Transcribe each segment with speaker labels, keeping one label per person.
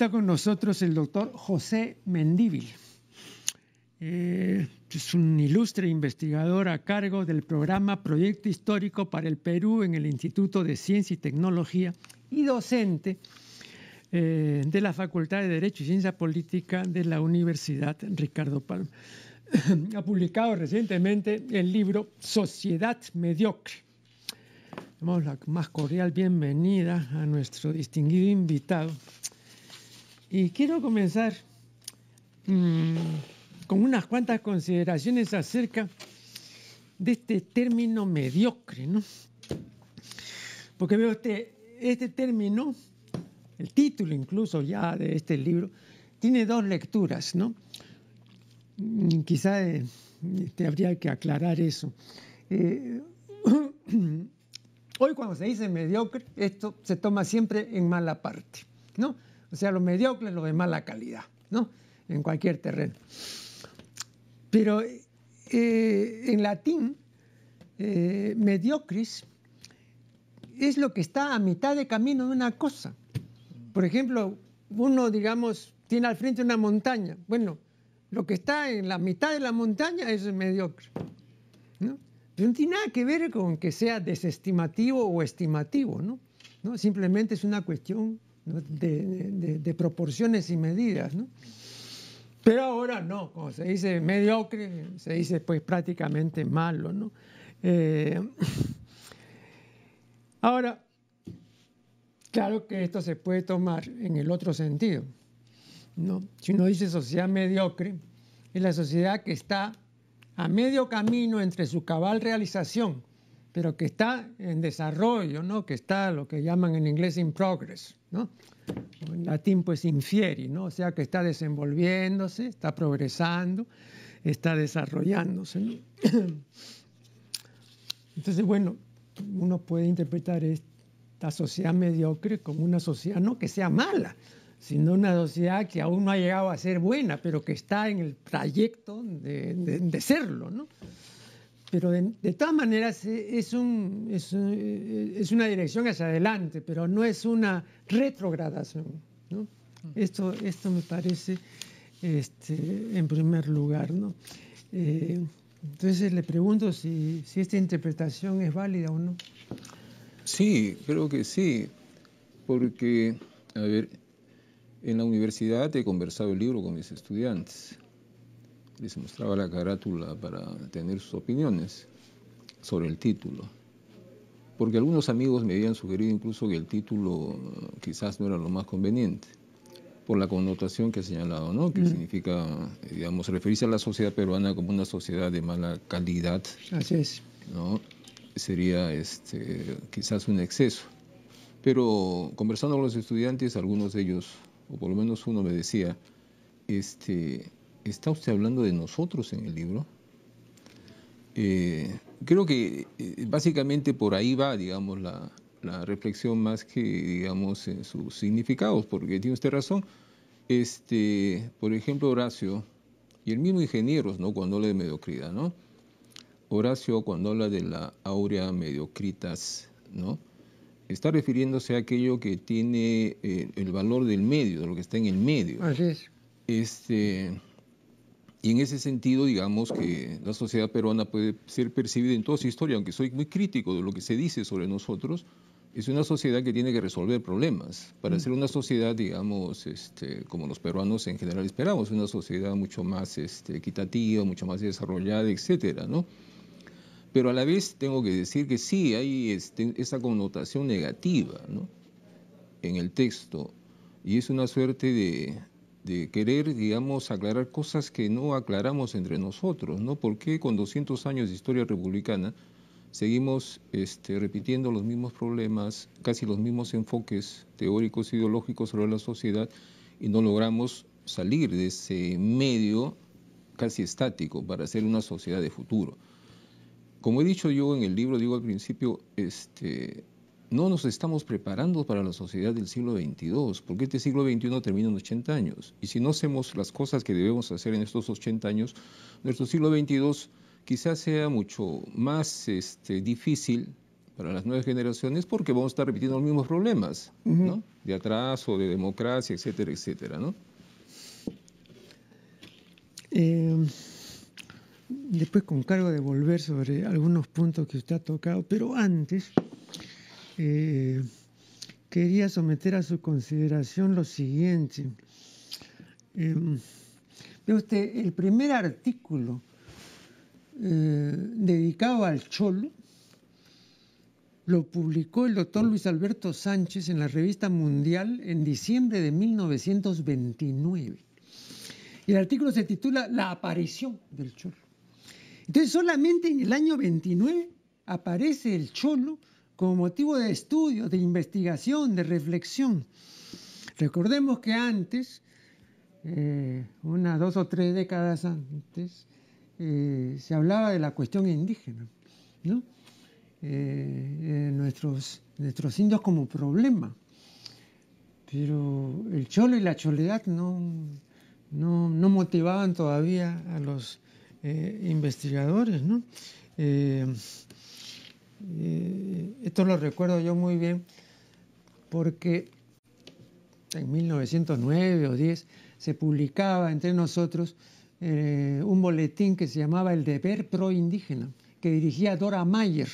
Speaker 1: está con nosotros el doctor José Mendívil. Eh, es un ilustre investigador a cargo del programa Proyecto Histórico para el Perú en el Instituto de Ciencia y Tecnología y docente eh, de la Facultad de Derecho y Ciencia Política de la Universidad Ricardo Palma. ha publicado recientemente el libro Sociedad Mediocre. Damos la más cordial bienvenida a nuestro distinguido invitado, y quiero comenzar mm, con unas cuantas consideraciones acerca de este término mediocre, ¿no? Porque veo este, este término, el título incluso ya de este libro, tiene dos lecturas, ¿no? Mm, quizá eh, este, habría que aclarar eso. Eh, hoy cuando se dice mediocre, esto se toma siempre en mala parte, ¿no? O sea, lo mediocre es lo de mala calidad, ¿no? En cualquier terreno. Pero eh, en latín, eh, mediocris es lo que está a mitad de camino de una cosa. Por ejemplo, uno, digamos, tiene al frente una montaña. Bueno, lo que está en la mitad de la montaña es mediocre. Pero no tiene nada que ver con que sea desestimativo o estimativo, ¿no? ¿no? Simplemente es una cuestión de, proporciones y medidas. Pero ahora no, como se dice mediocre, se dice pues prácticamente malo. ¿no? Eh, ahora, claro que esto se puede tomar en el otro sentido. ¿no? Si uno dice sociedad mediocre, es la sociedad que está a medio camino entre su cabal realización pero que está en desarrollo, ¿no? que está lo que llaman en inglés in progress, ¿no? en latín pues infieri, ¿no? o sea que está desenvolviéndose, está progresando, está desarrollándose. Entonces, bueno, uno puede interpretar esta sociedad mediocre como una sociedad no que sea mala, sino una sociedad que aún no ha llegado a ser buena, pero que está en el trayecto de, de serlo. ¿no? pero de, de todas maneras eh, eh, eh, es, una dirección hacia adelante, pero no es una retrogradación. Mm. Esto, me parece este, en primer lugar. entonces le pregunto si, esta interpretación es válida o no.
Speaker 2: Sí, creo que sí, porque, a ver, en la universidad he conversado el libro con mis estudiantes les mostraba la carátula para tener sus opiniones sobre el título. Porque algunos amigos me habían sugerido incluso que el título eh, quizás no era lo más conveniente, por la connotación que ha señalado, ¿no? que mm. significa, eh, digamos, referirse a la sociedad peruana como una sociedad de mala calidad. Así es. ¿no? Sería este, quizás un exceso. Pero conversando con los estudiantes, algunos de ellos, o por lo menos uno me decía, este, está usted hablando de nosotros en el libro. Eh, creo que eh, básicamente por ahí va, digamos, la, reflexión más que, digamos, en eh, sus significados, porque tiene usted razón. Este, por ejemplo, Horacio, y el mismo Ingeniero, ¿no? Cuando habla de mediocridad, ¿no? Horacio, cuando habla de la aurea mediocritas, ¿no? Está refiriéndose a aquello que tiene el valor del medio, de lo que está en el medio. Así es. Este, y en ese sentido, digamos que la sociedad peruana puede ser percibida en toda su historia, aunque soy muy crítico de lo que se dice sobre nosotros, es una sociedad que tiene que resolver problemas. Para mm. ser una sociedad, digamos, este, como los peruanos en general esperamos, una sociedad mucho más este, equitativa, mucho más desarrollada, etcétera, ¿no? Pero a la vez tengo que decir que sí hay esta esa connotación negativa, ¿no? En el texto. Y es una suerte de, de querer, digamos, aclarar cosas que no aclaramos entre nosotros, ¿no? porque con 200 años de historia republicana seguimos este, repitiendo los mismos problemas, casi los mismos enfoques teóricos, ideológicos sobre la sociedad y no logramos salir de ese medio casi estático para hacer una sociedad de futuro? Como he dicho yo en el libro, digo al principio, este, no nos estamos preparando para la sociedad del siglo XXI, porque este siglo XXI termina en 80 años. Y si no hacemos las cosas que debemos hacer en estos 80 años, nuestro siglo XXII quizás sea mucho más este, difícil para las nuevas generaciones porque vamos a estar repitiendo los mismos problemas, ¿no? De atraso, de democracia, etcétera, etcétera, ¿no?
Speaker 1: Em, después con cargo de volver sobre algunos puntos que usted ha tocado, pero antes... Eh, quería someter a su consideración lo siguiente. Em, ve usted, el primer artículo eh, dedicado al cholo lo publicó el doctor Luis Alberto Sánchez en la revista Mundial en diciembre de 1929. Y el artículo se titula La aparición del cholo. Entonces solamente en el año 29 aparece el cholo como motivo de estudio, de investigación, de reflexión. Recordemos que antes, eh, unas dos o tres décadas antes, eh, se hablaba de la cuestión indígena, ¿no? Eh, nuestros, nuestros indios como problema. Pero el cholo y la choledad no, no, no motivaban todavía a los investigadores, ¿no? Eh, esto lo recuerdo yo muy bien porque en 1909 o 10 se publicaba entre nosotros eh, un boletín que se llamaba El Deber Pro Indígena, que dirigía Dora Mayer,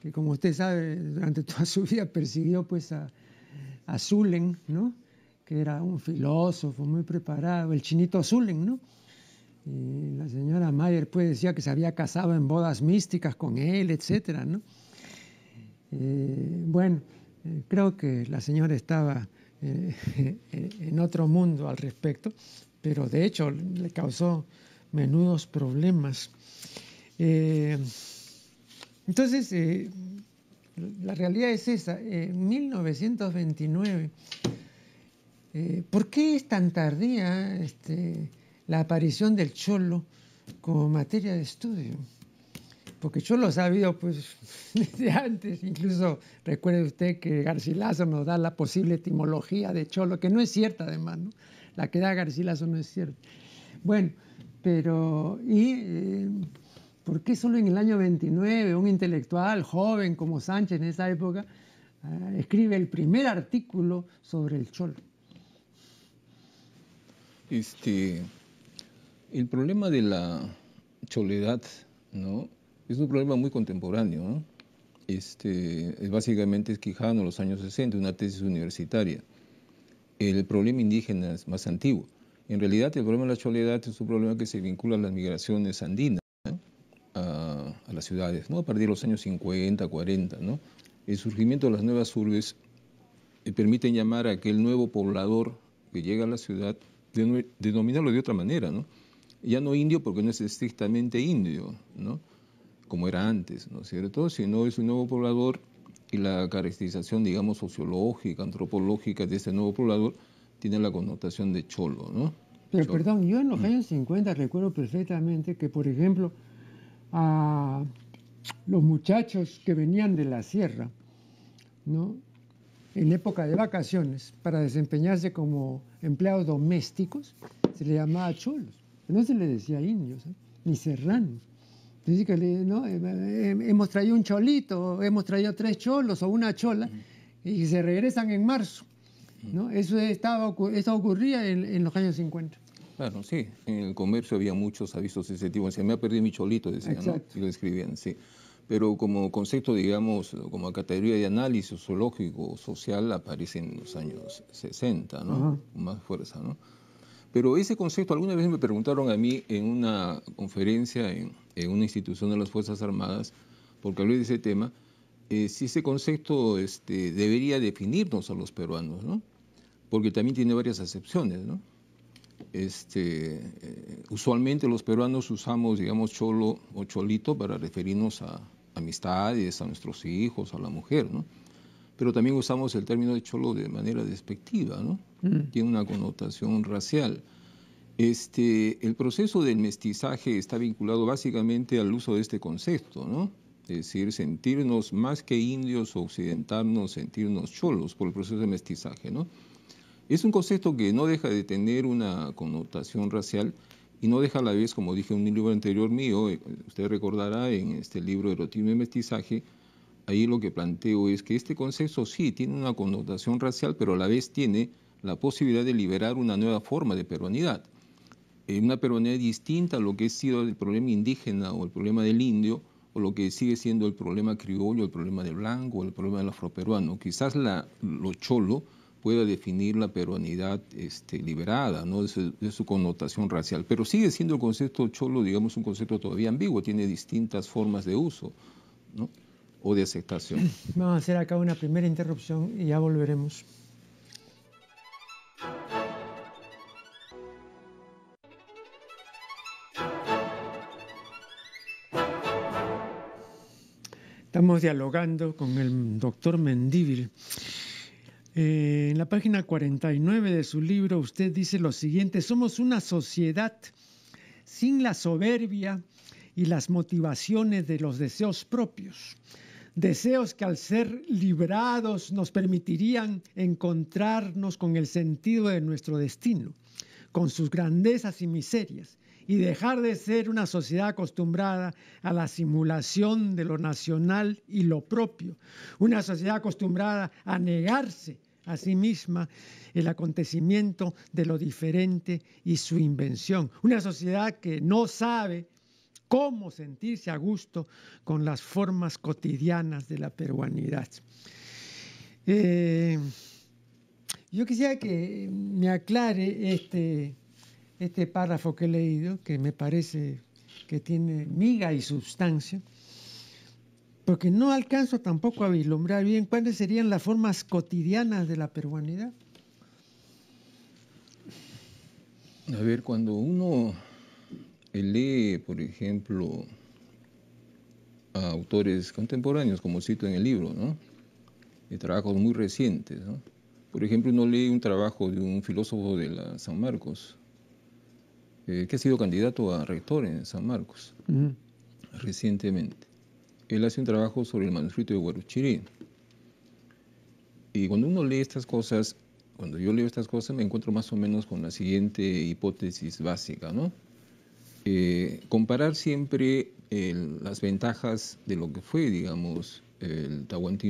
Speaker 1: que como usted sabe, durante toda su vida persiguió pues a, Zulen, que era un filósofo muy preparado, el chinito Zulen, ¿no? la señora Mayer pues decía que se había casado en bodas místicas con él, etcétera, eh, bueno, eh, creo que la señora estaba eh, en otro mundo al respecto, pero de hecho le causó menudos problemas. entonces, la realidad es esa. En 1929, ¿por qué es tan tardía este, la aparición del cholo como materia de estudio. Porque cholo ha habido pues, desde antes, incluso recuerde usted que Garcilaso nos da la posible etimología de cholo, que no es cierta además, ¿no? la que da Garcilaso no es cierta. Bueno, pero ¿y eh, por qué solo en el año 29 un intelectual joven como Sánchez en esa época ah, escribe el primer artículo sobre el cholo?
Speaker 2: Este, el problema de la choledad ¿no? Es un problema muy contemporáneo, Este, básicamente es Quijano, los años 60, una tesis universitaria. El problema indígena es más antiguo. En realidad, el problema de la soledad es un problema que se vincula a las migraciones andinas, a, las ciudades, ¿no? A partir de los años 50, 40, ¿no? El surgimiento de las nuevas urbes eh, permite llamar a aquel nuevo poblador que llega a la ciudad, denominarlo de otra manera, ¿no? ya no indio porque no es estrictamente indio, ¿no? como era antes, ¿no es cierto? Sino es un nuevo poblador y la caracterización, digamos, sociológica, antropológica de este nuevo poblador tiene la connotación de cholo, ¿no?
Speaker 1: Pero perdón, yo en los años 50 recuerdo perfectamente que, por ejemplo, a los muchachos que venían de la sierra, ¿no? En época de vacaciones, para desempeñarse como empleados domésticos, se les llamaba cholos. No se le decía indios, ¿eh? ni serranos. que ¿no? Eh, eh, hemos traído un cholito, hemos traído tres cholos o una chola, y se regresan en marzo. ¿no? Eso, estaba, ocurría en, los años 50.
Speaker 2: Claro, sí. En el comercio había muchos avisos de ese tipo. me ha perdido mi cholito, decían, lo escribían, sí. Pero como concepto, digamos, como categoría de análisis zoológico social, aparece en los años 60, ¿no? Más fuerza, ¿no? Pero ese concepto, alguna vez me preguntaron a mí en una conferencia en, una institución de las Fuerzas Armadas, porque hablé de ese tema, eh, si ese concepto este, debería definirnos a los peruanos, ¿no? Porque también tiene varias acepciones, ¿no? Este, eh, usualmente los peruanos usamos, digamos, cholo o cholito para referirnos a amistades, a nuestros hijos, a la mujer, ¿no? pero también usamos el término de cholo de manera despectiva, ¿no? Mm. Tiene una connotación racial. Este, el proceso del mestizaje está vinculado básicamente al uso de este concepto, ¿no? Es decir, sentirnos más que indios o occidentarnos, sentirnos cholos por el proceso de mestizaje, ¿no? Es un concepto que no deja de tener una connotación racial y no deja a la vez, como dije en un libro anterior mío, eh, usted recordará en este libro Erotismo y Mestizaje, ahí lo que planteo es que este concepto sí tiene una connotación racial, pero a la vez tiene la posibilidad de liberar una nueva forma de peruanidad. Eh, una peruanidad distinta a lo que ha sido el problema indígena o el problema del indio, o lo que sigue siendo el problema criollo, el problema del blanco, el problema del afroperuano. Quizás lo cholo pueda definir la peruanidad este, liberada, ¿no? De su, de su, connotación racial. Pero sigue siendo el concepto cholo, digamos, un concepto todavía ambiguo, tiene distintas formas de uso. ¿no? o de aceptación.
Speaker 1: Vamos a hacer acá una primera interrupción y ya volveremos. Estamos dialogando con el doctor Mendívil. Eh, en la página 49 de su libro usted dice lo siguiente, somos una sociedad sin la soberbia y las motivaciones de los deseos propios deseos que al ser librados nos permitirían encontrarnos con el sentido de nuestro destino, con sus grandezas y miserias, y dejar de ser una sociedad acostumbrada a la simulación de lo nacional y lo propio, una sociedad acostumbrada a negarse a sí misma el acontecimiento de lo diferente y su invención, una sociedad que no sabe cómo sentirse a gusto con las formas cotidianas de la peruanidad. Eh, yo quisiera que me aclare este, este párrafo que he leído, que me parece que tiene miga y sustancia, porque no alcanzo tampoco a vislumbrar bien cuáles serían las formas cotidianas de la peruanidad.
Speaker 2: A ver, cuando uno él lee, por ejemplo, a autores contemporáneos, como cito en el libro, ¿no? de trabajos muy recientes. ¿no? Por ejemplo, uno lee un trabajo de un filósofo de la San Marcos, eh, que ha sido candidato a rector en San Marcos recientemente. Él hace un trabajo sobre el manuscrito de Guaruchirí. Y cuando uno lee estas cosas, cuando yo leo estas cosas, me encuentro más o menos con la siguiente hipótesis básica, ¿no? Eh, comparar siempre las ventajas de lo que fue, digamos, el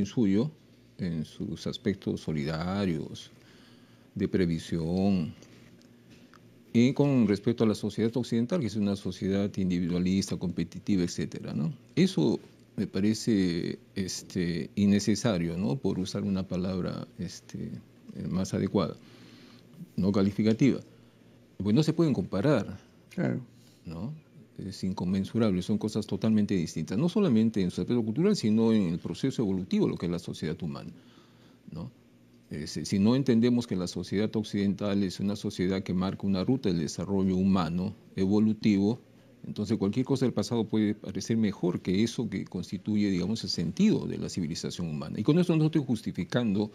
Speaker 2: suyo en sus aspectos solidarios, de previsión, y con respecto a la sociedad occidental, que es una sociedad individualista, competitiva, etcétera, ¿no? Eso me parece este, innecesario, ¿no? Por usar una palabra este, más adecuada, no calificativa. Pues no se pueden comparar. Claro. Es inconmensurable, son cosas totalmente distintas, no solamente en su aspecto cultural, sino en el proceso evolutivo, lo que es la sociedad humana, ¿no? si no entendemos que la sociedad occidental es una sociedad que marca una ruta del desarrollo humano evolutivo, entonces cualquier cosa del pasado puede parecer mejor que eso que constituye, digamos, el sentido de la civilización humana. Y con eso no estoy justificando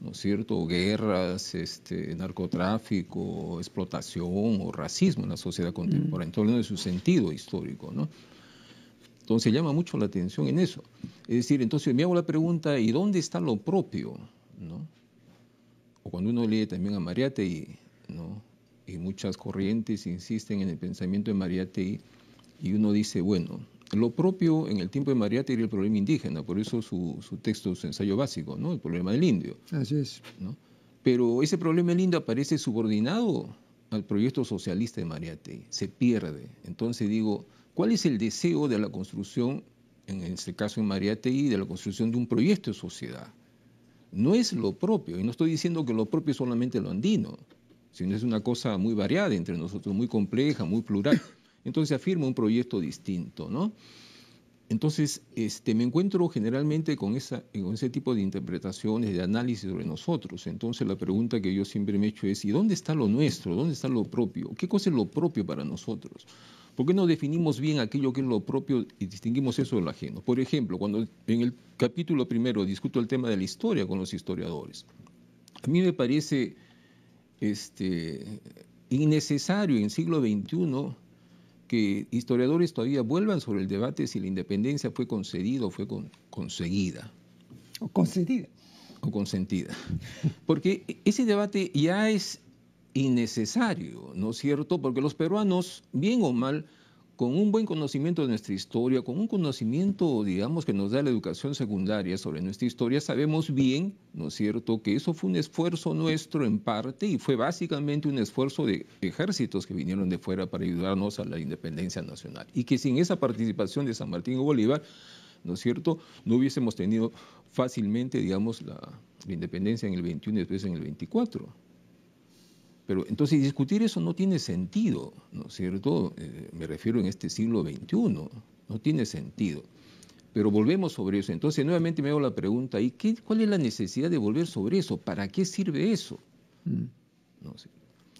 Speaker 2: ¿no es cierto? Guerras, este, narcotráfico, explotación o racismo en la sociedad contemporánea, mm. en torno de su sentido histórico, ¿no? Entonces llama mucho la atención en eso. Es decir, entonces me hago la pregunta, ¿y dónde está lo propio? ¿no? O cuando uno lee también a Mariatei, ¿no? y muchas corrientes insisten en el pensamiento de Mariatei, y uno dice, bueno, lo propio en el tiempo de Mariátegui era el problema indígena, por eso su, texto, su ensayo básico, ¿no? el problema del indio. Así es. Pero ese problema del indio aparece subordinado al proyecto socialista de Mariátegui, se pierde. Entonces digo, ¿cuál es el deseo de la construcción, en este caso en Mariátegui, de la construcción de un proyecto de sociedad? No es lo propio, y no estoy diciendo que lo propio es solamente lo andino, sino es una cosa muy variada entre nosotros, muy compleja, muy plural. Entonces afirma un proyecto distinto, ¿no? Entonces, este, me encuentro generalmente con, esa, ese tipo de interpretaciones, de análisis sobre nosotros. Entonces, la pregunta que yo siempre me he hecho es, ¿y dónde está lo nuestro? ¿Dónde está lo propio? ¿Qué cosa es lo propio para nosotros? ¿Por qué no definimos bien aquello que es lo propio y distinguimos eso de lo ajeno? Por ejemplo, cuando en el capítulo primero discuto el tema de la historia con los historiadores, a mí me parece este, innecesario en el siglo XXI que historiadores todavía vuelvan sobre el debate si la independencia fue concedida o fue conseguida. O concedida. O consentida. Porque ese debate ya es innecesario, ¿no es cierto? Porque los peruanos, bien o mal, con un buen conocimiento de nuestra historia, con un conocimiento, digamos, que nos da la educación secundaria sobre nuestra historia, sabemos bien, ¿no es cierto?, que eso fue un esfuerzo nuestro en parte y fue básicamente un esfuerzo de ejércitos que vinieron de fuera para ayudarnos a la independencia nacional. Y que sin esa participación de San Martín y Bolívar, ¿no es cierto?, no hubiésemos tenido fácilmente, digamos, la, la independencia en el 21 y después en el 24. Pero entonces discutir eso no tiene sentido, ¿no es cierto? Eh, me refiero en este siglo XXI, no tiene sentido. Pero volvemos sobre eso. Entonces nuevamente me hago la pregunta, ¿y cuál es la necesidad de volver sobre eso? ¿Para qué sirve eso? Mm.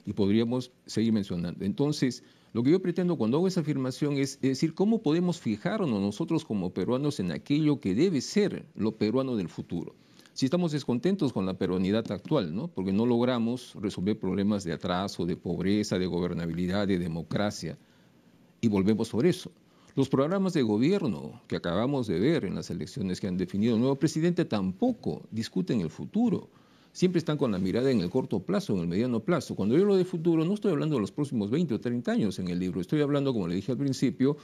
Speaker 2: Y podríamos seguir mencionando. Entonces, lo que yo pretendo cuando hago esa afirmación es, decir, ¿cómo podemos fijarnos nosotros como peruanos en aquello que debe ser lo peruano del futuro? Si estamos descontentos con la peronidad actual, ¿no? porque no logramos resolver problemas de atraso, de pobreza, de gobernabilidad, de democracia. Y volvemos sobre eso. Los programas de gobierno que acabamos de ver en las elecciones que han definido el nuevo presidente tampoco discuten el futuro. Siempre están con la mirada en el corto plazo, en el mediano plazo. Cuando yo hablo de futuro, no estoy hablando de los próximos 20 o 30 años en el libro, estoy hablando, como le dije al principio,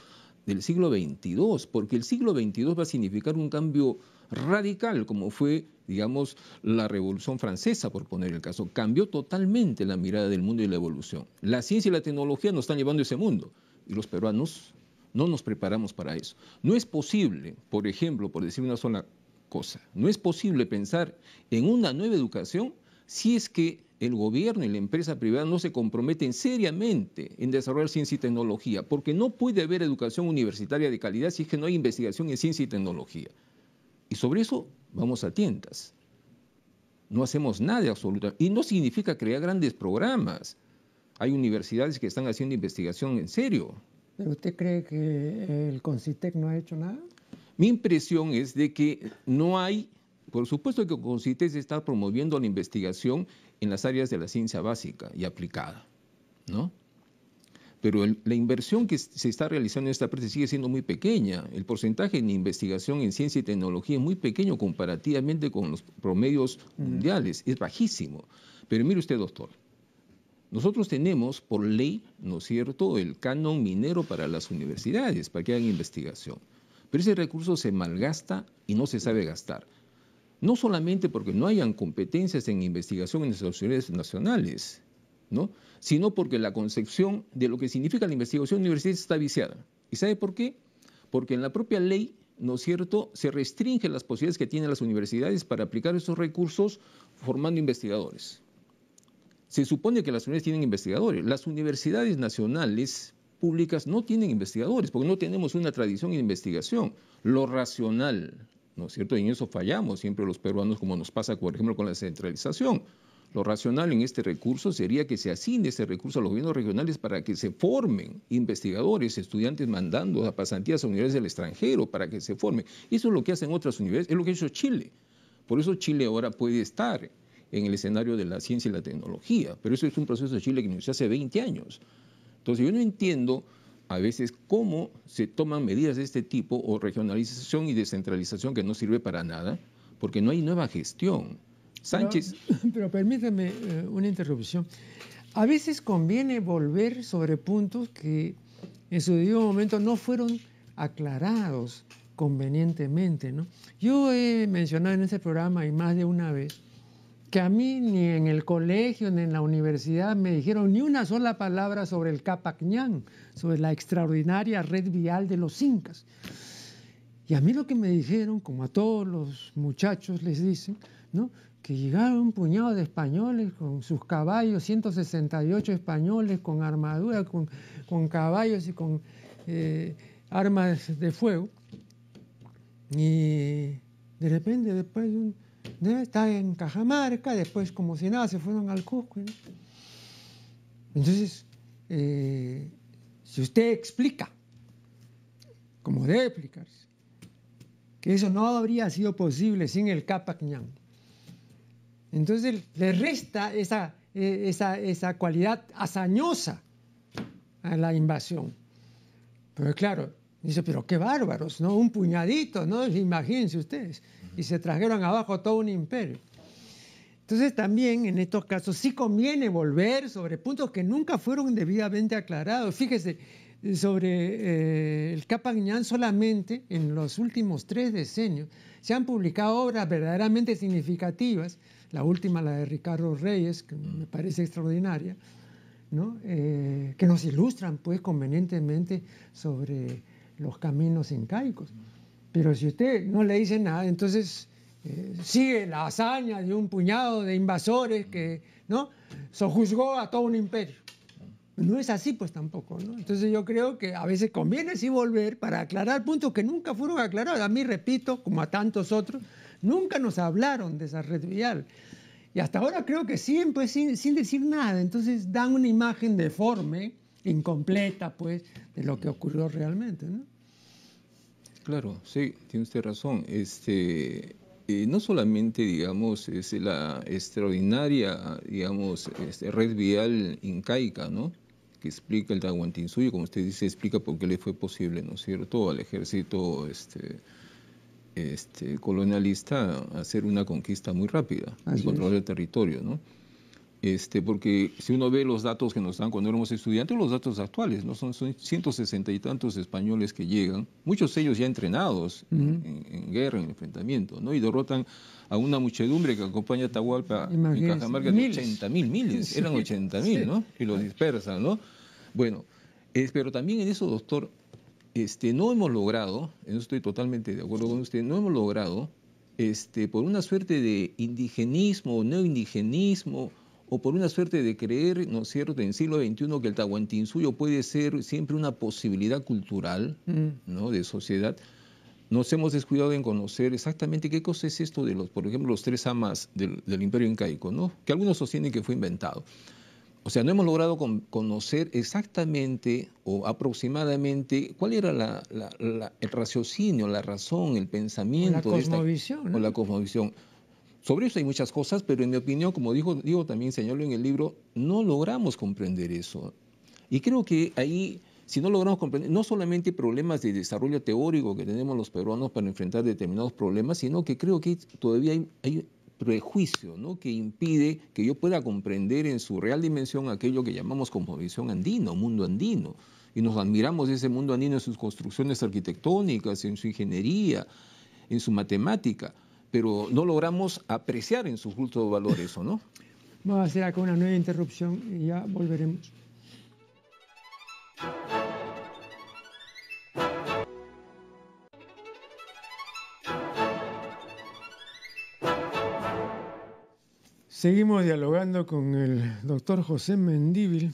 Speaker 2: del siglo XXII, porque el siglo XXII va a significar un cambio radical, como fue, digamos, la Revolución Francesa, por poner el caso. Cambió totalmente la mirada del mundo y la evolución. La ciencia y la tecnología nos están llevando a ese mundo, y los peruanos no nos preparamos para eso. No es posible, por ejemplo, por decir una sola cosa, no es posible pensar en una nueva educación si es que el gobierno y la empresa privada no se comprometen seriamente en desarrollar ciencia y tecnología, porque no puede haber educación universitaria de calidad si es que no hay investigación en ciencia y tecnología. Y sobre eso vamos a tientas. No hacemos nada absoluto Y no significa crear grandes programas. Hay universidades que están haciendo investigación en serio.
Speaker 1: ¿Pero usted cree que el CONCITEC no ha hecho nada?
Speaker 2: Mi impresión es de que no hay por supuesto que consiste en estar promoviendo la investigación en las áreas de la ciencia básica y aplicada, ¿no? Pero la inversión que se está realizando en esta parte sigue siendo muy pequeña. El porcentaje de investigación en ciencia y tecnología es muy pequeño comparativamente con los promedios mundiales, es bajísimo. Pero mire usted, doctor, nosotros tenemos por ley, ¿no es cierto?, el canon minero para las universidades, para que hagan investigación. Pero ese recurso se malgasta y no se sabe gastar no solamente porque no hayan competencias en investigación en las universidades nacionales, sino porque la concepción de lo que significa la investigación universitaria está viciada. ¿Y sabe por qué? Porque en la propia ley, ¿no es cierto?, se restringen las posibilidades que tienen las universidades para aplicar esos recursos formando investigadores. Se supone que las universidades tienen investigadores. Las universidades nacionales públicas no tienen investigadores, porque no tenemos una tradición en investigación. Lo racional, ¿no es cierto? Y en eso fallamos siempre los peruanos, como nos pasa, por ejemplo, con la centralización. Lo racional en este recurso sería que se asigne ese recurso a los gobiernos regionales para que se formen investigadores, estudiantes mandando a pasantías a universidades del extranjero para que se formen. Eso es lo que hacen otras universidades, es lo que hizo Chile. Por eso Chile ahora puede estar en el escenario de la ciencia y la tecnología, pero eso es un proceso de Chile que inició hace 20 años. Entonces yo no entiendo a veces cómo se toman medidas de este tipo o regionalización y descentralización que no sirve para nada, porque no hay nueva gestión. Sánchez.
Speaker 1: Pero, permítame eh, una interrupción. A veces conviene volver sobre puntos que en su debido momento no fueron aclarados convenientemente. ¿no? Yo he mencionado en este programa y más de una vez a mí ni en el colegio ni en la universidad me dijeron ni una sola palabra sobre el Capacñán, sobre la extraordinaria red vial de los incas. Y a mí lo que me dijeron, como a todos los muchachos les dicen, ¿no? que llegaron un puñado de españoles con sus caballos, 168 españoles con armadura, con, caballos y con eh, armas de fuego. Y de repente, después de un, ¿Eh? está en Cajamarca, después como si nada se fueron al Cusco. Entonces, eh, si usted explica, como debe explicarse, que eso no habría sido posible sin el Capac entonces le resta esa, e, esa, esa cualidad hazañosa a la invasión. Pero claro, Dice, pero qué bárbaros, ¿no? Un puñadito, ¿no? Imagínense ustedes. Y se trajeron abajo todo un imperio. Entonces también en estos casos sí conviene volver sobre puntos que nunca fueron debidamente aclarados. Fíjese, sobre eh, el Capañán solamente en los últimos tres decenios se han publicado obras verdaderamente significativas, la última la de Ricardo Reyes, que me parece extraordinaria, ¿no? Eh, que nos ilustran pues convenientemente sobre los caminos incaicos. Pero si usted no le dice nada, entonces eh, sigue la hazaña de un puñado de invasores que no sojuzgó a todo un imperio. No es así, pues tampoco. Entonces yo creo que a veces conviene sí volver para aclarar puntos que nunca fueron aclarados. A mí, repito, como a tantos otros, nunca nos hablaron de esa red vial. Y hasta ahora creo que siempre pues, sin decir nada. Entonces dan una imagen deforme incompleta, pues, de lo que ocurrió realmente, ¿no?
Speaker 2: Claro, sí, tiene usted razón. Este, eh, no solamente, digamos, es la extraordinaria, digamos, este, red vial incaica, ¿no? Que explica el Tahuantinsuyo, como usted dice, explica por qué le fue posible, ¿no es cierto?, al ejército este, este, colonialista hacer una conquista muy rápida, y controlar el territorio, ¿no? Este, porque si uno ve los datos que nos dan cuando éramos estudiantes, los datos actuales, ¿no? son, son 160 y tantos españoles que llegan, muchos de ellos ya entrenados en, guerra, en enfrentamiento, ¿no? y derrotan a una muchedumbre que acompaña a Tahualpa en Cajamarca de 80 mil, miles, eran 80 mil, ¿no? y los dispersan. ¿no? Bueno, pero también en eso, doctor, este, no hemos logrado, no estoy totalmente de acuerdo con usted, no hemos logrado, este, por una suerte de indigenismo o neoindigenismo, o por una suerte de creer, ¿no es cierto?, en el siglo XXI que el Tahuantinsuyo puede ser siempre una posibilidad cultural, mm. ¿no?, de sociedad, nos hemos descuidado en conocer exactamente qué cosa es esto de los, por ejemplo, los tres amas del, imperio incaico, ¿no?, que algunos sostienen que fue inventado. O sea, no hemos logrado conocer exactamente o aproximadamente cuál era el raciocinio, la razón, el pensamiento. la cosmovisión. esta, o la cosmovisión. Sobre eso hay muchas cosas, pero en mi opinión, como dijo, digo también señor en el libro, no logramos comprender eso. Y creo que ahí, si no logramos comprender, no solamente problemas de desarrollo teórico que tenemos los peruanos para enfrentar determinados problemas, sino que creo que todavía hay, prejuicio ¿no? que impide que yo pueda comprender en su real dimensión aquello que llamamos composición andina mundo andino. Y nos admiramos de ese mundo andino en sus construcciones arquitectónicas, en su ingeniería, en su matemática pero no logramos apreciar en su justo valor eso, ¿no?
Speaker 1: Vamos a hacer acá una nueva interrupción y ya volveremos. Seguimos dialogando con el doctor José Mendíbil.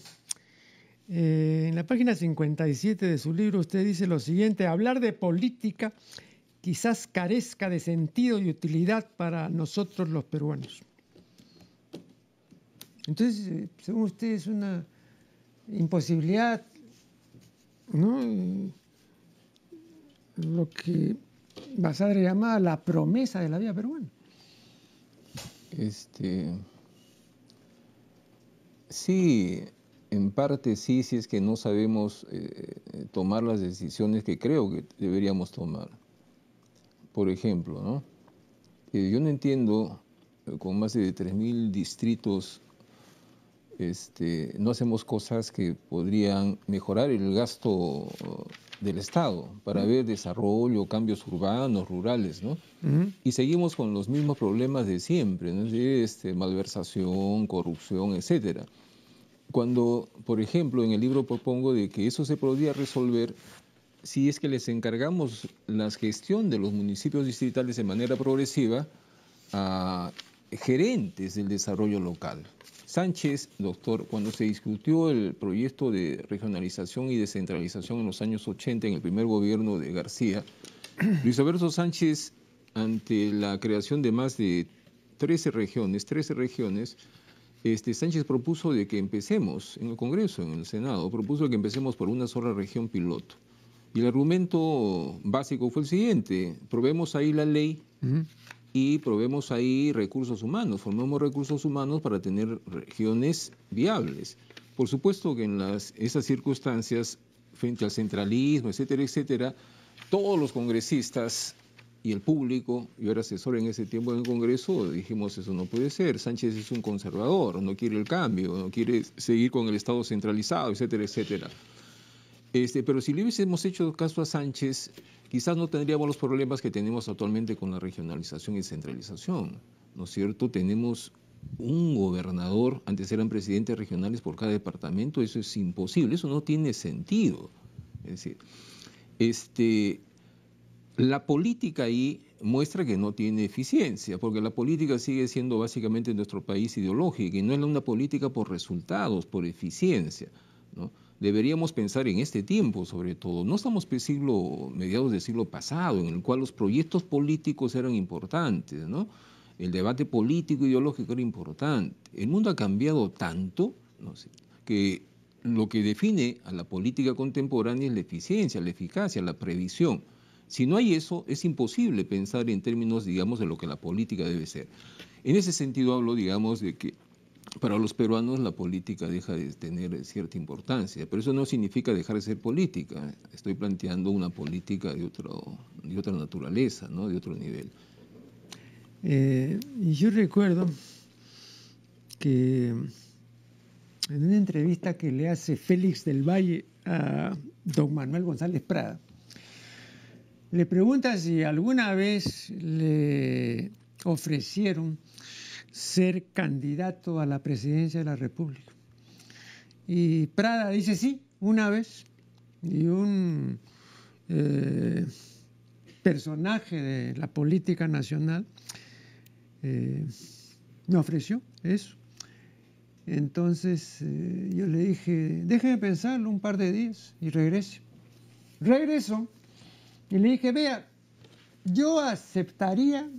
Speaker 1: Eh, en la página 57 de su libro usted dice lo siguiente, hablar de política quizás carezca de sentido y utilidad para nosotros los peruanos. Entonces, eh, según usted, es una imposibilidad, ¿no? Lo que Basadre llamaba la promesa de la vida peruana.
Speaker 2: Este. Sí, en parte sí, si es que no sabemos eh, eh, tomar las decisiones que creo que deberíamos tomar por ejemplo, eh, yo no entiendo, eh, con más de 3.000 distritos, este, no hacemos cosas que podrían mejorar el gasto del Estado para ver desarrollo, cambios urbanos, rurales, Y seguimos con los mismos problemas de siempre, este, malversación, corrupción, etcétera. Cuando, por ejemplo, en el libro propongo de que eso se podría resolver si es que les encargamos la gestión de los municipios distritales de manera progresiva a gerentes del desarrollo local. Sánchez, doctor, cuando se discutió el proyecto de regionalización y descentralización en los años 80 en el primer gobierno de García, Luis Alberto Sánchez, ante la creación de más de 13 regiones, 13 regiones, este, Sánchez propuso de que empecemos en el Congreso, en el Senado, propuso que empecemos por una sola región piloto. Y el argumento básico fue el siguiente, probemos ahí la ley y probemos ahí recursos humanos, formemos recursos humanos para tener regiones viables. Por supuesto que en las, esas circunstancias, frente al centralismo, etcétera, etcétera, todos los congresistas y el público, yo era asesor en ese tiempo en el Congreso, dijimos eso no puede ser, Sánchez es un conservador, no quiere el cambio, no quiere seguir con el Estado centralizado, etcétera, etcétera. Este, pero si le hubiésemos hecho caso a Sánchez, quizás no tendríamos los problemas que tenemos actualmente con la regionalización y centralización. ¿No es cierto? Tenemos un gobernador, antes eran presidentes regionales por cada departamento, eso es imposible, eso no tiene sentido. Es decir, este, la política ahí muestra que no tiene eficiencia, porque la política sigue siendo básicamente nuestro país ideológico, y no es una política por resultados, por eficiencia. ¿no? deberíamos pensar en este tiempo sobre todo. No estamos siglo, mediados del siglo pasado, en el cual los proyectos políticos eran importantes, ¿no? El debate político ideológico era importante. El mundo ha cambiado tanto no sé, que lo que define a la política contemporánea es la eficiencia, la eficacia, la previsión. Si no hay eso, es imposible pensar en términos, digamos, de lo que la política debe ser. En ese sentido hablo, digamos, de que para los peruanos la política deja de tener cierta importancia, pero eso no significa dejar de ser política. Estoy planteando una política de, otro, de otra naturaleza, ¿no? de otro nivel.
Speaker 1: Eh, y yo recuerdo que en una entrevista que le hace Félix del Valle a don Manuel González Prada, le pregunta si alguna vez le ofrecieron ser candidato a la presidencia de la República. Y Prada dice sí, una vez, y un eh, personaje de la política nacional eh, me ofreció eso. Entonces eh, yo le dije, déjeme pensarlo un par de días y regreso. Regreso y le dije, vea, yo aceptaría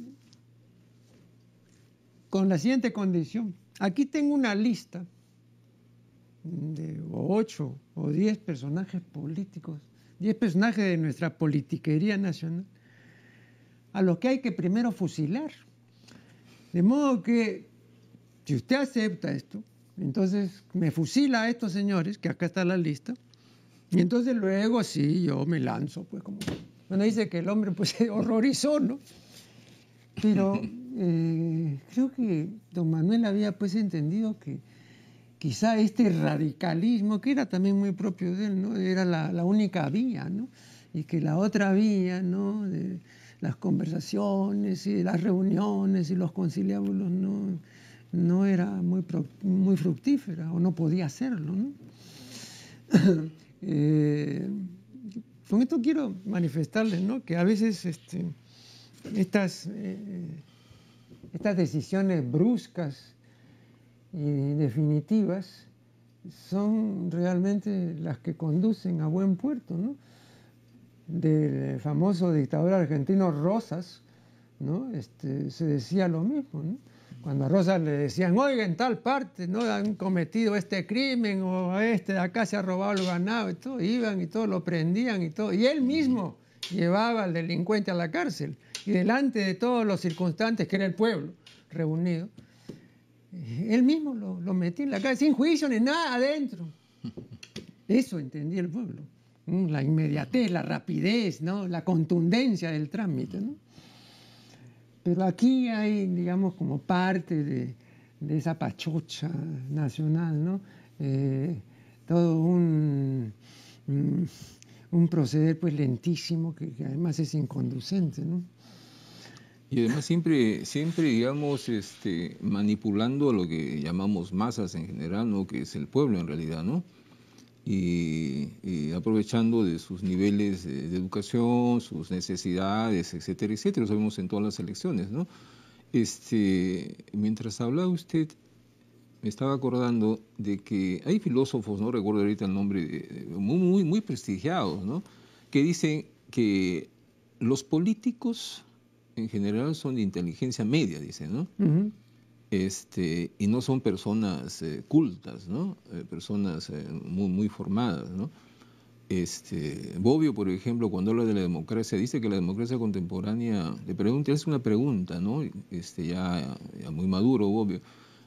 Speaker 1: con la siguiente condición. Aquí tengo una lista de ocho o diez personajes políticos, diez personajes de nuestra politiquería nacional, a los que hay que primero fusilar. De modo que, si usted acepta esto, entonces me fusila a estos señores, que acá está la lista, y entonces luego sí, yo me lanzo, pues como... Bueno, dice que el hombre pues se horrorizó, ¿no? Pero Eh, creo que don Manuel había pues entendido que quizá este radicalismo, que era también muy propio de él, ¿no? era la, única vía, y que la otra vía de las conversaciones y las reuniones y los conciliábulos no, no era muy, muy fructífera o no podía serlo eh, con esto quiero manifestarles que a veces este, estas... Eh, estas decisiones bruscas y definitivas son realmente las que conducen a buen puerto, Del famoso dictador argentino Rosas, este, se decía lo mismo, Cuando a Rosas le decían, oiga, en tal parte no han cometido este crimen o este acá se ha robado el ganado iban y todo, lo prendían y todo. Y él mismo llevaba al delincuente a la cárcel y delante de todos los circunstantes, que era el pueblo reunido, eh, él mismo lo, lo metió en la calle, sin juicio ni nada adentro. Eso entendía el pueblo. La inmediatez, la rapidez, ¿no? la contundencia del trámite. ¿no? Pero aquí hay, digamos, como parte de, esa pachocha nacional, ¿no? Eh, todo un, mm, un proceder pues lentísimo que, que además es inconducente, ¿no?
Speaker 2: Y además siempre, siempre digamos, este, manipulando lo que llamamos masas en general, que es el pueblo en realidad, ¿no? Y, aprovechando de sus niveles de, educación, sus necesidades, etcétera, etcétera. Lo sabemos en todas las elecciones, ¿no? Este, mientras hablaba usted, me estaba acordando de que hay filósofos, no recuerdo ahorita el nombre, muy, muy, muy prestigiados, ¿no? Que dicen que los políticos en general son de inteligencia media, dice, ¿no? este, y no son personas eh, cultas, ¿no? Eh, personas eh, muy, muy formadas, ¿no? Este, Bobbio, por ejemplo, cuando habla de la democracia, dice que la democracia contemporánea, le pregunta, es una pregunta, ¿no? Este, ya, ya muy maduro, Bobbio,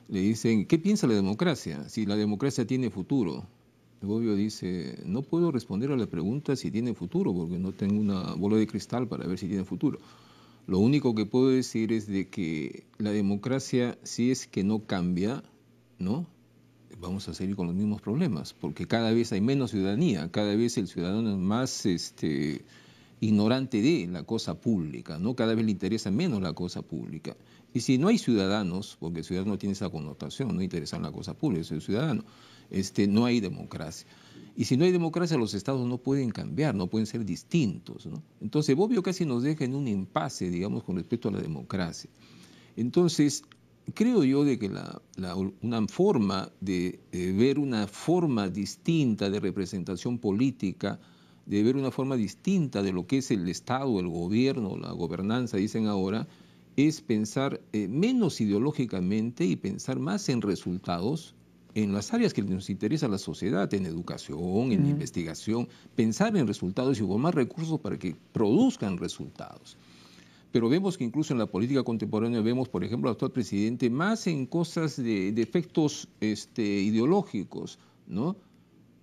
Speaker 2: le dicen, ¿qué piensa la democracia? Si la democracia tiene futuro. Bobbio dice, no puedo responder a la pregunta si tiene futuro, porque no tengo una bola de cristal para ver si tiene futuro. Lo único que puedo decir es de que la democracia, si es que no cambia, ¿no? vamos a seguir con los mismos problemas, porque cada vez hay menos ciudadanía, cada vez el ciudadano es más este, ignorante de la cosa pública, ¿no? cada vez le interesa menos la cosa pública. Y si no hay ciudadanos, porque el ciudadano tiene esa connotación, no interesa la cosa pública, es el ciudadano, este, no hay democracia. Y si no hay democracia, los estados no pueden cambiar, no pueden ser distintos. Entonces, Bobbio casi nos deja en un impasse, digamos, con respecto a la democracia. Entonces, creo yo de que una forma de, ver una forma distinta de representación política, de ver una forma distinta de lo que es el Estado, el gobierno, la gobernanza, dicen ahora, es pensar eh, menos ideológicamente y pensar más en resultados en las áreas que nos interesa a la sociedad, en educación, en mm. investigación, pensar en resultados y más recursos para que produzcan resultados. Pero vemos que incluso en la política contemporánea vemos, por ejemplo, al actual presidente más en cosas de, efectos este, ideológicos, ¿no?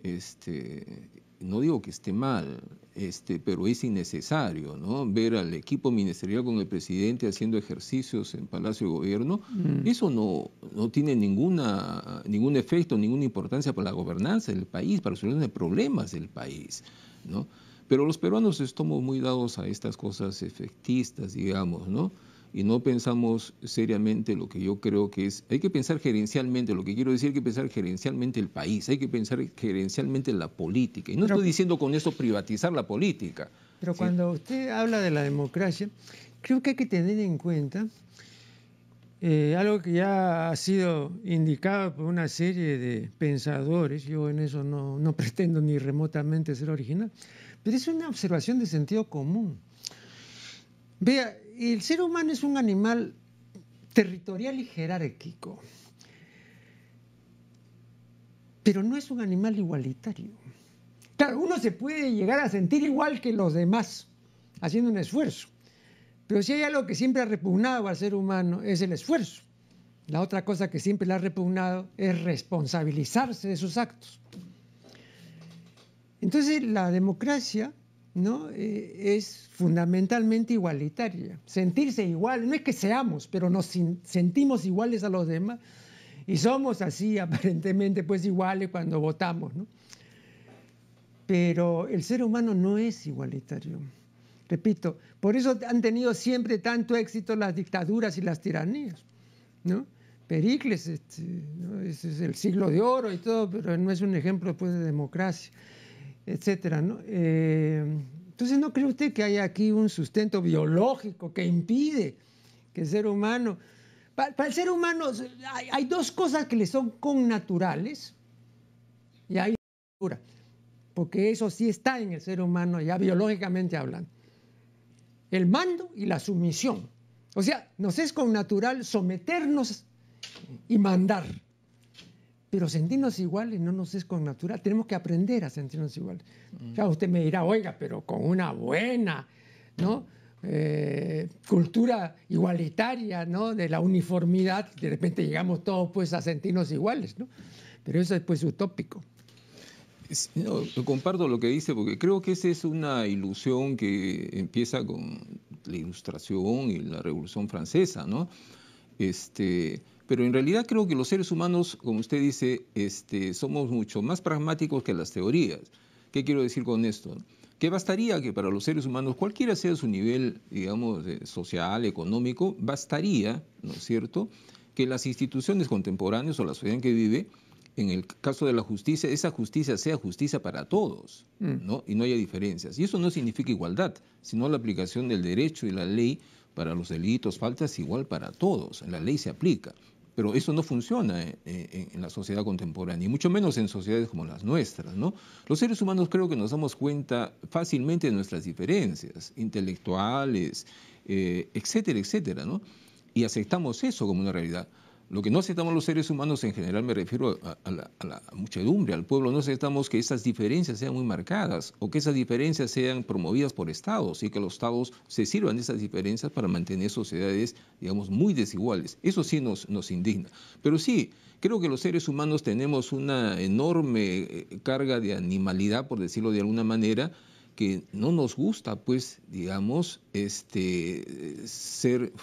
Speaker 2: Este, no digo que esté mal, este, pero es innecesario, ¿no? Ver al equipo ministerial con el presidente haciendo ejercicios en Palacio de Gobierno, mm. eso no, no tiene ninguna, ningún efecto, ninguna importancia para la gobernanza del país, para solucionar problemas del país, ¿no? Pero los peruanos estamos muy dados a estas cosas efectistas, digamos, ¿no? y no pensamos seriamente lo que yo creo que es, hay que pensar gerencialmente, lo que quiero decir, hay que pensar gerencialmente el país, hay que pensar gerencialmente la política. Y no estoy diciendo con eso privatizar la política.
Speaker 1: Pero cuando usted habla de la democracia, creo que hay que tener en cuenta eh, algo que ya ha sido indicado por una serie de pensadores, yo en eso no, no pretendo ni remotamente ser original, pero es una observación de sentido común. Vea, el ser humano es un animal territorial y jerárquico, pero no es un animal igualitario. Claro, uno se puede llegar a sentir igual que los demás, haciendo un esfuerzo, pero si hay algo que siempre ha repugnado al ser humano es el esfuerzo. La otra cosa que siempre le ha repugnado es responsabilizarse de sus actos. Entonces la democracia ¿no? Eh, es fundamentalmente igualitaria. Sentirse igual, no es que seamos, pero nos sentimos iguales a los demás y somos así aparentemente pues iguales cuando votamos, Pero el ser humano no es igualitario. Repito, por eso han tenido siempre tanto éxito las dictaduras y las tiranías, ¿no? Pericles, este, es el siglo de oro y todo, pero no es un ejemplo pues, de democracia etcétera. ¿no? Eh, entonces, ¿no cree usted que hay aquí un sustento biológico que impide que el ser humano... Para, el ser humano hay, dos cosas que le son connaturales y hay cultura. porque eso sí está en el ser humano ya biológicamente hablando. El mando y la sumisión. O sea, nos es connatural someternos y mandar pero sentirnos iguales no nos es con natural. Tenemos que aprender a sentirnos iguales. Mm. ya usted me dirá, oiga, pero con una buena ¿no? Eh, cultura igualitaria ¿no? de la uniformidad, de repente llegamos todos pues, a sentirnos iguales. ¿no? Pero eso es pues, utópico.
Speaker 2: No, comparto lo que dice, porque creo que esa es una ilusión que empieza con la Ilustración y la Revolución Francesa, ¿no? Este, pero en realidad creo que los seres humanos, como usted dice, este, somos mucho más pragmáticos que las teorías. ¿Qué quiero decir con esto? Que bastaría que para los seres humanos, cualquiera sea su nivel, digamos, social, económico, bastaría, ¿no es cierto?, que las instituciones contemporáneas o la sociedad en que vive, en el caso de la justicia, esa justicia sea justicia para todos, mm. ¿no? Y no haya diferencias. Y eso no significa igualdad, sino la aplicación del derecho y la ley para los delitos, faltas, igual para todos. La ley se aplica. Pero eso no funciona eh, eh, en, la sociedad contemporánea, y mucho menos en sociedades como las nuestras. ¿no? Los seres humanos creo que nos damos cuenta fácilmente de nuestras diferencias intelectuales, eh, etcétera, etcétera, y aceptamos eso como una realidad. Lo que no aceptamos los seres humanos en general, me refiero a, la, muchedumbre, al pueblo, no aceptamos que esas diferencias sean muy marcadas o que esas diferencias sean promovidas por estados y que los estados se sirvan de esas diferencias para mantener sociedades, digamos, muy desiguales. Eso sí nos, nos indigna. Pero sí, creo que los seres humanos tenemos una enorme eh, carga de animalidad, por decirlo de alguna manera, que no nos gusta, pues, digamos, este, ser,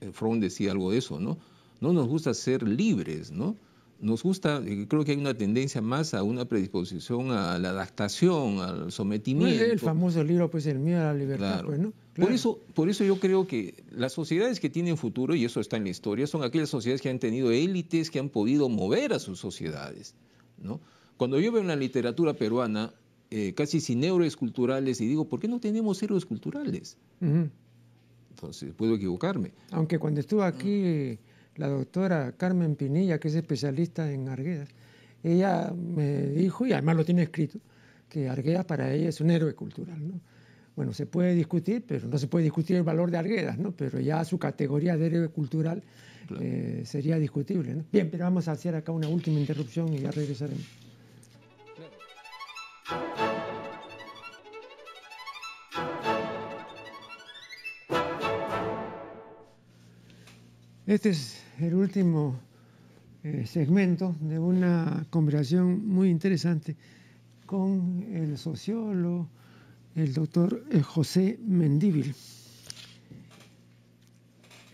Speaker 2: eh, Freud decía algo de eso, ¿no? no nos gusta ser libres, ¿no? Nos gusta, eh, creo que hay una tendencia más a una predisposición a la adaptación, al sometimiento. el famoso
Speaker 1: libro, pues, El miedo a la libertad, pues,
Speaker 2: ¿no? Por, eso, por eso yo creo que las sociedades que tienen futuro, y eso está en la historia, son aquellas sociedades que han tenido élites que han podido mover a sus sociedades, ¿no? Cuando yo veo una la literatura peruana, eh, casi sin héroes culturales, y digo, ¿por qué no tenemos héroes culturales? Entonces, puedo equivocarme.
Speaker 1: Aunque cuando estuve aquí... Mm la doctora Carmen Pinilla, que es especialista en Arguedas, ella me dijo, y además lo tiene escrito, que Arguedas para ella es un héroe cultural. Bueno, se puede discutir, pero no se puede discutir el valor de Arguedas, ¿no? pero ya su categoría de héroe cultural eh, sería discutible. Bien, pero vamos a hacer acá una última interrupción y ya regresaremos. Este es el último eh, segmento de una conversación muy interesante con el sociólogo, el doctor eh, José Mendívil.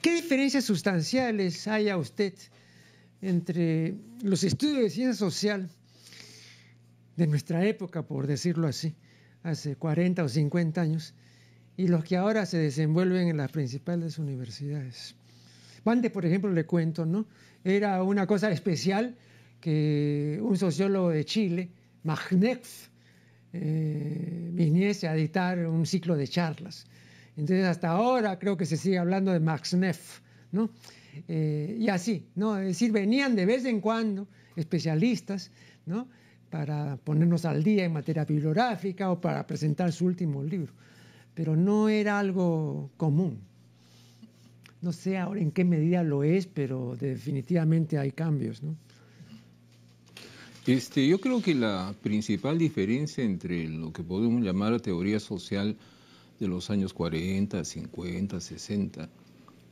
Speaker 1: ¿Qué diferencias sustanciales hay a usted entre los estudios de ciencia social de nuestra época, por decirlo así, hace 40 o 50 años, y los que ahora se desenvuelven en las principales universidades? de por ejemplo, le cuento, ¿no? Era una cosa especial que un sociólogo de Chile, Magnef, viniese eh, a editar un ciclo de charlas. Entonces, hasta ahora creo que se sigue hablando de Magnef, ¿no? Eh, y así, ¿no? Es decir, venían de vez en cuando especialistas, ¿no? Para ponernos al día en materia bibliográfica o para presentar su último libro. Pero no era algo común. No sé ahora en qué medida lo es, pero definitivamente hay cambios, ¿no?
Speaker 2: Este, yo creo que la principal diferencia entre lo que podemos llamar teoría social de los años 40, 50, 60,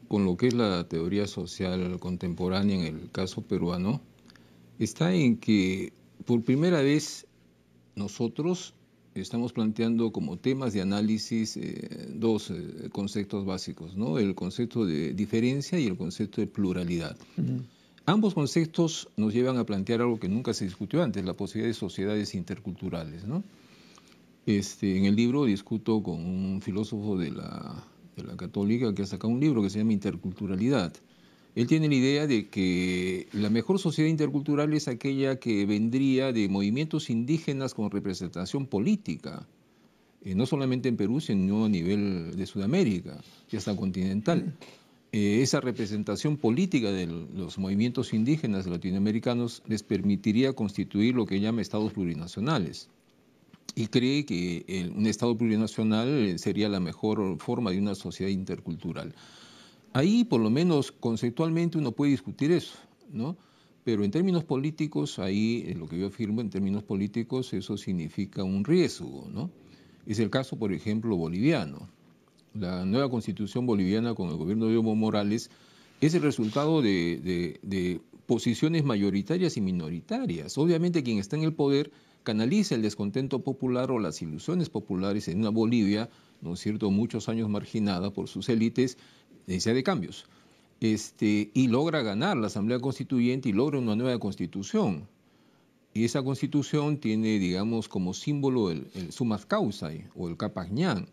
Speaker 2: con lo que es la teoría social contemporánea en el caso peruano, está en que por primera vez nosotros estamos planteando como temas de análisis eh, dos eh, conceptos básicos, ¿no? el concepto de diferencia y el concepto de pluralidad. Ambos conceptos nos llevan a plantear algo que nunca se discutió antes, la posibilidad de sociedades interculturales. ¿no? Este, en el libro discuto con un filósofo de la, de la católica que ha sacado un libro que se llama Interculturalidad. Él tiene la idea de que la mejor sociedad intercultural es aquella que vendría de movimientos indígenas con representación política, eh, no solamente en Perú, sino a nivel de Sudamérica y hasta continental. Eh, esa representación política de los movimientos indígenas latinoamericanos les permitiría constituir lo que llama estados plurinacionales y cree que un Estado plurinacional sería la mejor forma de una sociedad intercultural. Ahí, por lo menos conceptualmente, uno puede discutir eso, ¿no? Pero en términos políticos, ahí eh, lo que yo afirmo, en términos políticos, eso significa un riesgo, ¿no? Es el caso, por ejemplo, boliviano. La nueva constitución boliviana con el gobierno de Evo Morales es el resultado de, de posiciones mayoritarias y minoritarias. Obviamente quien está en el poder canaliza el descontento popular o las ilusiones populares en una Bolivia, ¿no es cierto?, muchos años marginada por sus élites, de cambios, este, y logra ganar la Asamblea Constituyente y logra una nueva constitución. Y esa constitución tiene, digamos, como símbolo el, el sumas eh, o el capañán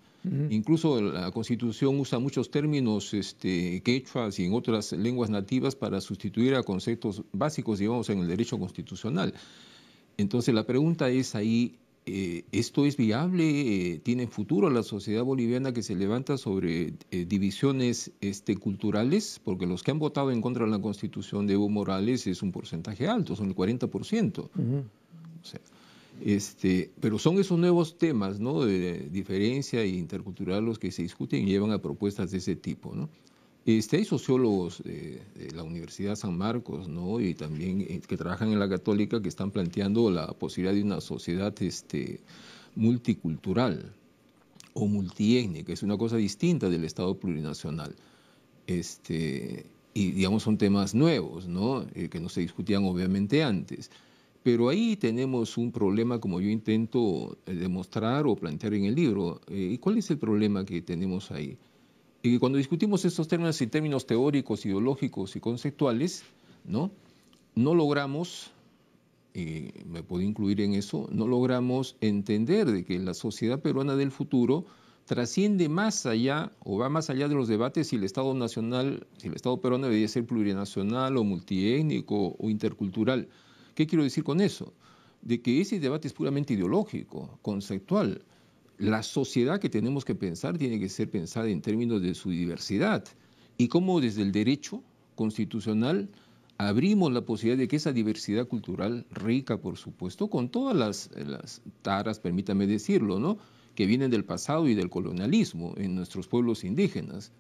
Speaker 2: Incluso la constitución usa muchos términos este, quechuas y en otras lenguas nativas para sustituir a conceptos básicos, digamos, en el derecho constitucional. Entonces la pregunta es ahí, eh, esto es viable, eh, tiene futuro la sociedad boliviana que se levanta sobre eh, divisiones este, culturales, porque los que han votado en contra de la constitución de Evo Morales es un porcentaje alto, son el 40%. o sea, este, pero son esos nuevos temas ¿no? de diferencia e intercultural los que se discuten y llevan a propuestas de ese tipo. ¿no? Este, hay sociólogos de, la Universidad San Marcos, ¿no? Y también eh, que trabajan en la Católica que están planteando la posibilidad de una sociedad este, multicultural o multiétnica. Es una cosa distinta del Estado plurinacional. Este, y digamos son temas nuevos, ¿no? Eh, que no se discutían obviamente antes. Pero ahí tenemos un problema, como yo intento eh, demostrar o plantear en el libro. ¿Y cuál es el problema que tenemos ahí? Y cuando discutimos estos términos y términos teóricos, ideológicos y conceptuales, ¿no? No logramos, y me puedo incluir en eso, no logramos entender de que la sociedad peruana del futuro trasciende más allá o va más allá de los debates si el Estado nacional, el Estado peruano debería ser plurinacional o multiétnico o intercultural. ¿Qué quiero decir con eso? De que ese debate es puramente ideológico, conceptual la sociedad que tenemos que pensar tiene que ser pensada en términos de su diversidad y cómo desde el derecho constitucional abrimos la posibilidad de que esa diversidad cultural rica, por supuesto, con todas las, eh, las taras, permítame decirlo, ¿no? que vienen del pasado y del colonialismo en nuestros pueblos indígenas.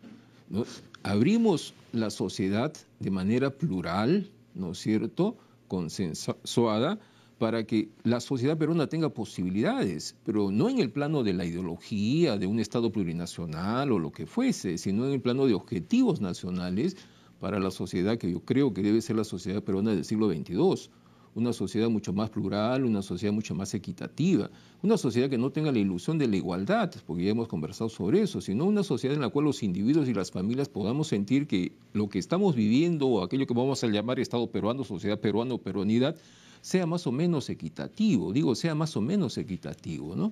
Speaker 2: Abrimos la sociedad de manera plural, ¿no cierto?, consensuada, para que la sociedad peruana tenga posibilidades, pero no en el plano de la ideología, de un Estado plurinacional o lo que fuese, sino en el plano de objetivos nacionales para la sociedad que yo creo que debe ser la sociedad peruana del siglo XXII una sociedad mucho más plural, una sociedad mucho más equitativa, una sociedad que no tenga la ilusión de la igualdad, porque ya hemos conversado sobre eso, sino una sociedad en la cual los individuos y las familias podamos sentir que lo que estamos viviendo, o aquello que vamos a llamar Estado peruano, sociedad peruana o peruanidad sea más o menos equitativo, digo, sea más o menos equitativo, ¿no?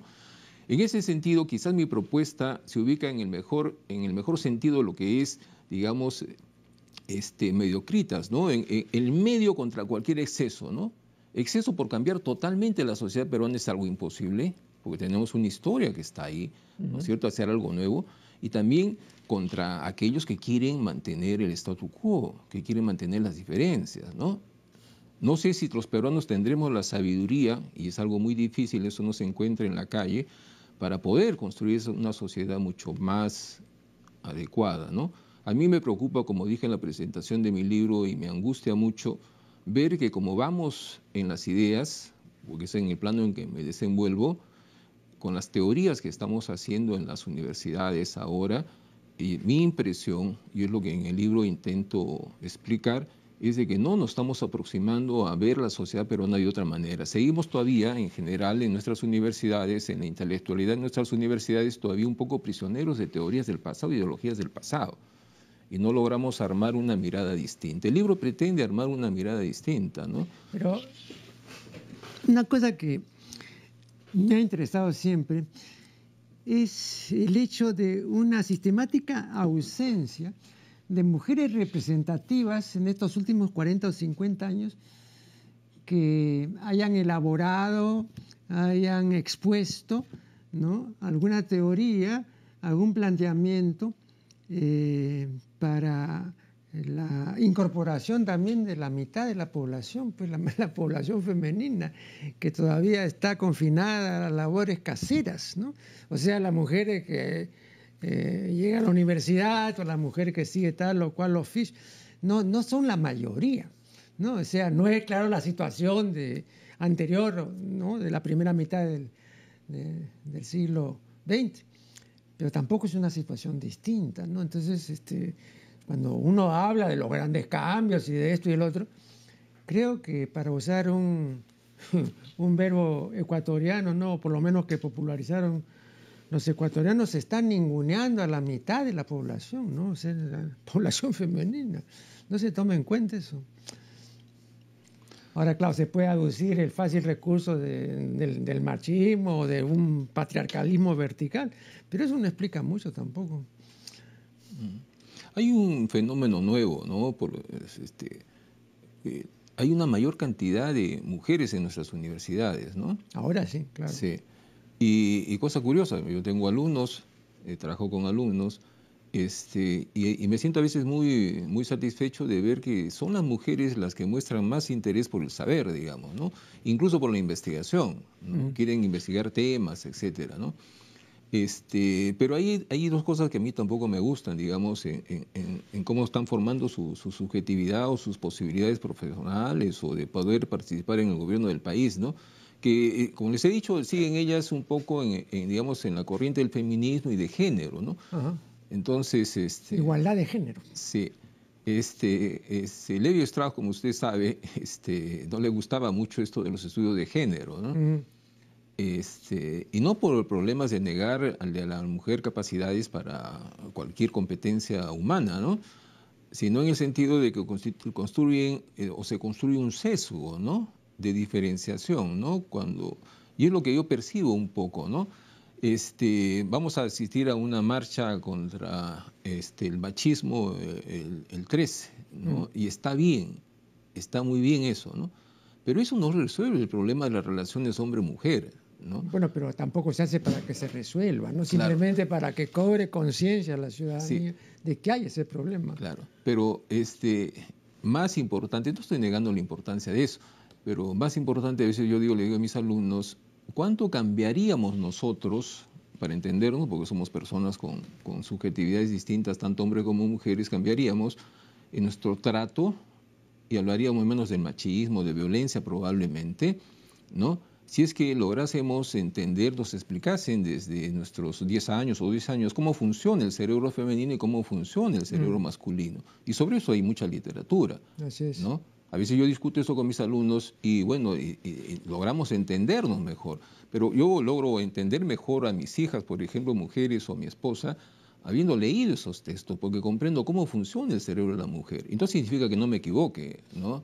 Speaker 2: En ese sentido, quizás mi propuesta se ubica en el mejor, en el mejor sentido de lo que es, digamos, este, mediocritas, ¿no? En, el medio contra cualquier exceso, ¿no? Exceso por cambiar totalmente la sociedad peruana es algo imposible, porque tenemos una historia que está ahí, ¿no es cierto?, hacer algo nuevo, y también contra aquellos que quieren mantener el statu quo, que quieren mantener las diferencias, ¿no? No sé si los peruanos tendremos la sabiduría, y es algo muy difícil, eso no se encuentra en la calle, para poder construir una sociedad mucho más adecuada, ¿no? A mí me preocupa, como dije en la presentación de mi libro, y me angustia mucho ver que como vamos en las ideas, porque es en el plano en que me desenvuelvo, con las teorías que estamos haciendo en las universidades ahora, y mi impresión, y es lo que en el libro intento explicar, es de que no nos estamos aproximando a ver la sociedad peruana de otra manera. Seguimos todavía, en general, en nuestras universidades, en la intelectualidad de nuestras universidades, todavía un poco prisioneros de teorías del pasado, ideologías del pasado, y no logramos armar una mirada distinta. El libro pretende armar una mirada distinta, ¿no? Pero
Speaker 1: una cosa que me ha interesado siempre es el hecho de una sistemática ausencia de mujeres representativas en estos últimos 40 o 50 años que hayan elaborado, hayan expuesto ¿no? alguna teoría, algún planteamiento eh, para la incorporación también de la mitad de la población, pues la, población femenina, que todavía está confinada a labores caseras, ¿no? O sea, las mujeres que eh, llega a la universidad o la mujer que sigue tal o cual los fish, no, son la mayoría. ¿no? O sea, no es claro la situación de, anterior, ¿no? de la primera mitad del, siglo XX, pero tampoco es una situación distinta. ¿no? Entonces, este, cuando uno habla de los grandes cambios y de esto y el otro, creo que para usar un, un verbo ecuatoriano, ¿no? por lo menos que popularizaron los ecuatorianos están ninguneando a la mitad de la población, ¿no? O sea, la población femenina. No se toma en cuenta eso. Ahora, claro, se puede aducir el fácil recurso del, machismo o de un patriarcalismo vertical, pero eso no explica mucho tampoco.
Speaker 2: Mm. Hay un fenómeno nuevo, ¿no? Por, este, eh, hay una mayor cantidad de mujeres en nuestras universidades, ¿no?
Speaker 1: Ahora sí, claro.
Speaker 2: Sí. Y, cosa curiosa, yo tengo alumnos, eh, trabajo con alumnos, este, y, me siento a veces muy, muy satisfecho de ver que son las mujeres las que muestran más interés por el saber, digamos, ¿no? incluso por la investigación. Quieren investigar temas, etcétera. ¿no? Este, pero hay, hay dos cosas que a mí tampoco me gustan, digamos, en, cómo están formando su, su, subjetividad o sus posibilidades profesionales o de poder participar en el gobierno del país, ¿no? que, eh, como les he dicho, siguen ellas un poco en, digamos, en la corriente del feminismo y de género, ¿no? Entonces, este,
Speaker 1: Igualdad de género.
Speaker 2: Sí. Este, este, Levi Strauss, como usted sabe, este, no le gustaba mucho esto de los estudios de género, ¿no? Este, y no por problemas de negar a la mujer capacidades para cualquier competencia humana, ¿no? sino en el sentido de que construyen eh, o se construye un sesgo, ¿no? de diferenciación, ¿no? Cuando, y es lo que yo percibo un poco, ¿no? Este, vamos a asistir a una marcha contra este, el machismo eh, el, 13, ¿no? Mm. Y está bien, está muy bien eso, ¿no? Pero eso no resuelve el problema de las relaciones hombre-mujer.
Speaker 1: ¿no? Bueno, pero tampoco se hace para que se resuelva, ¿no? Simplemente para que cobre conciencia la ciudadanía de que hay ese problema.
Speaker 2: Claro, pero este, más importante, no estoy negando la importancia de eso, pero más importante, a veces yo digo, le digo a mis alumnos, ¿cuánto cambiaríamos nosotros para entendernos? Porque somos personas con, con subjetividades distintas, tanto hombres como mujeres, cambiaríamos en nuestro trato y hablaríamos menos del machismo, de violencia probablemente, ¿no? si es que lográsemos entender, nos explicasen desde nuestros 10 años o 10 años cómo funciona el cerebro femenino y cómo funciona el cerebro mm. masculino. Y sobre eso hay mucha literatura. Así es. ¿no? A veces yo discuto eso con mis alumnos y bueno, logramos entendernos mejor. Pero yo logro entender mejor a mis hijas, por ejemplo, mujeres o mi esposa, habiendo leído esos textos, porque comprendo cómo funciona el cerebro de la mujer. Y no significa que no me equivoque, ¿no?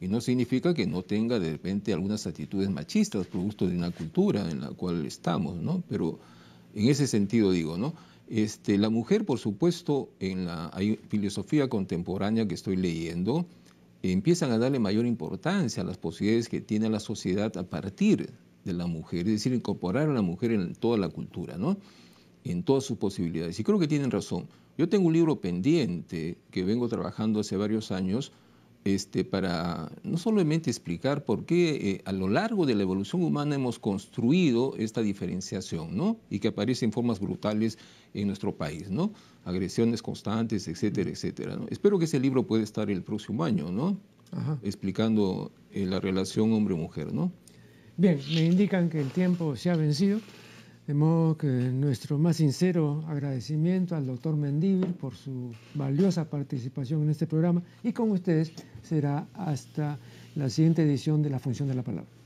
Speaker 2: Y no significa que no tenga de repente algunas actitudes machistas, producto de una cultura en la cual estamos, ¿no? Pero en ese sentido digo, ¿no? Este, la mujer, por supuesto, en la hay filosofía contemporánea que estoy leyendo, empiezan a darle mayor importancia a las posibilidades que tiene la sociedad a partir de la mujer, es decir, incorporar a la mujer en toda la cultura, ¿no? en todas sus posibilidades. Y creo que tienen razón. Yo tengo un libro pendiente que vengo trabajando hace varios años este, para no solamente explicar por qué eh, a lo largo de la evolución humana hemos construido esta diferenciación, ¿no? Y que aparece en formas brutales en nuestro país, ¿no? Agresiones constantes, etcétera, etcétera. Espero que ese libro pueda estar el próximo año, ¿no? Explicando eh, la relación hombre-mujer, ¿no?
Speaker 1: Bien, me indican que el tiempo se ha vencido. De modo que nuestro más sincero agradecimiento al doctor Mendívil por su valiosa participación en este programa y con ustedes será hasta la siguiente edición de La Función de la Palabra.